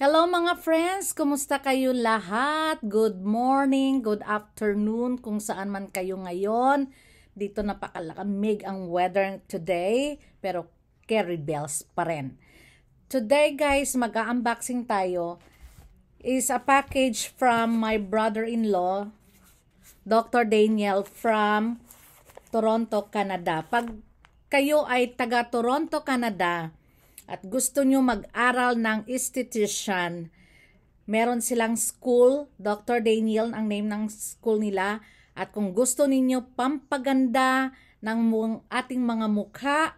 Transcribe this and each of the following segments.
Hello mga friends, kumusta kayo lahat? Good morning, good afternoon kung saan man kayo ngayon. Dito napakalamig ang weather today pero carry bells pa rin. Today guys, mag-unboxing tayo is a package from my brother-in-law, Dr. Daniel from Toronto, Canada. Pag kayo ay taga Toronto, Canada, at gusto nyo mag-aral ng institution, meron silang school, Dr. Daniel ang name ng school nila. At kung gusto ninyo pampaganda ng ating mga mukha,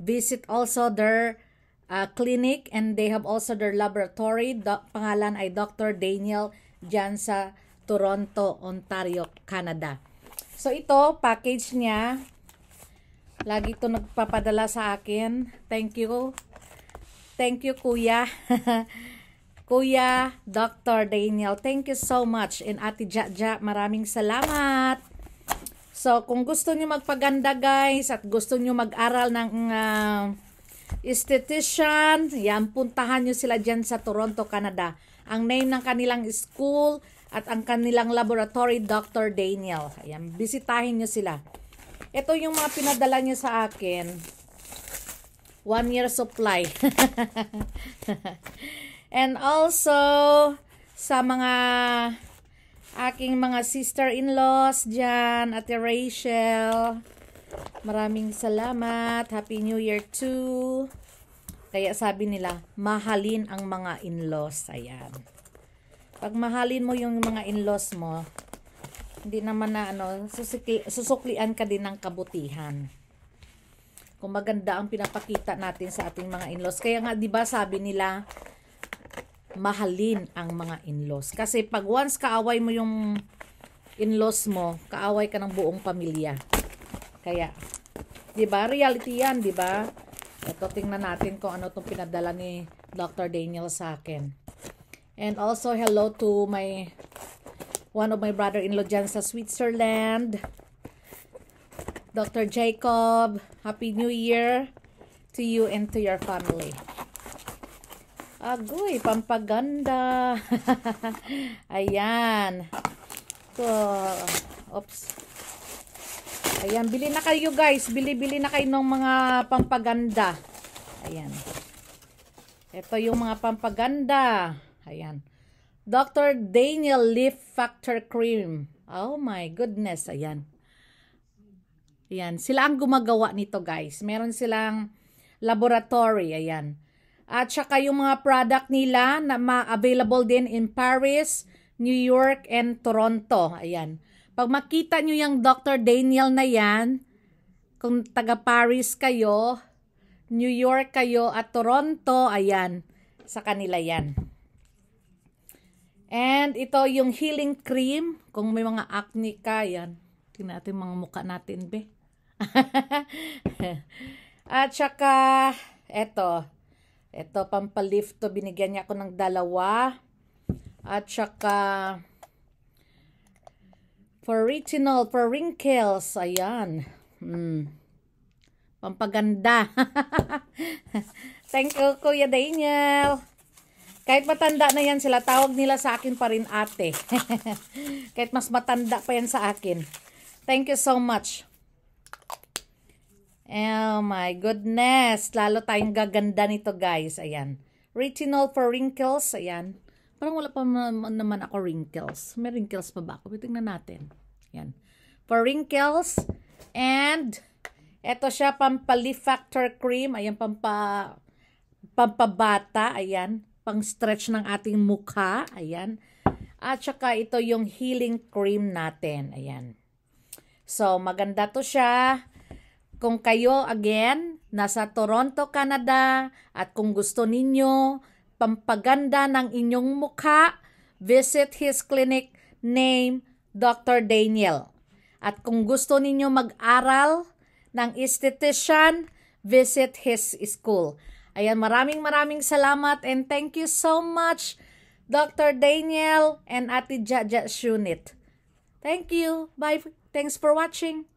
visit also their uh, clinic and they have also their laboratory. Do- pangalan ay Dr. Daniel dyan sa Toronto, Ontario, Canada. So ito, package niya. Lagi ito nagpapadala sa akin. Thank you Thank you, Kuya. Kuya Dr. Daniel, thank you so much. And Ate Jaja, maraming salamat. So, kung gusto niyo magpaganda guys at gusto niyo mag-aral ng uh, esthetician, yan, puntahan niyo sila dyan sa Toronto, Canada. Ang name ng kanilang school at ang kanilang laboratory, Dr. Daniel. Ayan, bisitahin niyo sila. Ito yung mga pinadala niya sa akin One year supply. And also, sa mga aking mga sister-in-laws dyan, Ate Rachel, maraming salamat. Happy New Year too. Kaya sabi nila, mahalin ang mga in-laws. Ayan. Pag mahalin mo yung mga in-laws mo, hindi naman na ano, susuklian ka din ng kabutihan kung maganda ang pinapakita natin sa ating mga in-laws. Kaya nga, di ba sabi nila, mahalin ang mga in-laws. Kasi pag once kaaway mo yung in-laws mo, kaaway ka ng buong pamilya. Kaya, di ba? Reality yan, di ba? Ito, tingnan natin kung ano itong pinadala ni Dr. Daniel sa akin. And also, hello to my one of my brother-in-law dyan sa Switzerland. Dr. Jacob, Happy New Year to you and to your family. Agoy, pampaganda. Ayan. So, oops. Ayan, bili na kayo guys. Bili-bili na kayo ng mga pampaganda. Ayan. Ito yung mga pampaganda. Ayan. Dr. Daniel Leaf Factor Cream. Oh my goodness. Ayan. Ayan. Sila ang gumagawa nito guys. Meron silang laboratory. Ayan. At saka yung mga product nila na ma-available din in Paris, New York, and Toronto. Ayan. Pag makita nyo yung Dr. Daniel na yan, kung taga Paris kayo, New York kayo, at Toronto, ayan, sa kanila yan. And ito yung healing cream, kung may mga acne ka, yan. Tingnan natin mga mukha natin, be. At saka, eto. Eto, pampalift to. Binigyan niya ako ng dalawa. At saka, for retinol, for wrinkles. Ayan. Mm. Pampaganda. Thank you, Kuya Daniel. Kahit matanda na yan sila, tawag nila sa akin pa rin ate. Kahit mas matanda pa yan sa akin. Thank you so much. Oh my goodness. Lalo tayong gaganda nito guys. Ayan. Retinol for wrinkles. Ayan. Parang wala pa naman ako wrinkles. May wrinkles pa ba ako? Tingnan natin. Ayan. For wrinkles. And eto siya pampalift factor cream. Ayan pampa pampabata. Ayan. Pang stretch ng ating mukha. Ayan. At saka ito yung healing cream natin. Ayan. So maganda to siya. Kung kayo, again, nasa Toronto, Canada, at kung gusto ninyo pampaganda ng inyong mukha, visit his clinic name Dr. Daniel. At kung gusto ninyo mag-aral ng esthetician, visit his school. Ayan, maraming maraming salamat and thank you so much Dr. Daniel and Ate Jaja Shunit. Thank you. Bye. Thanks for watching.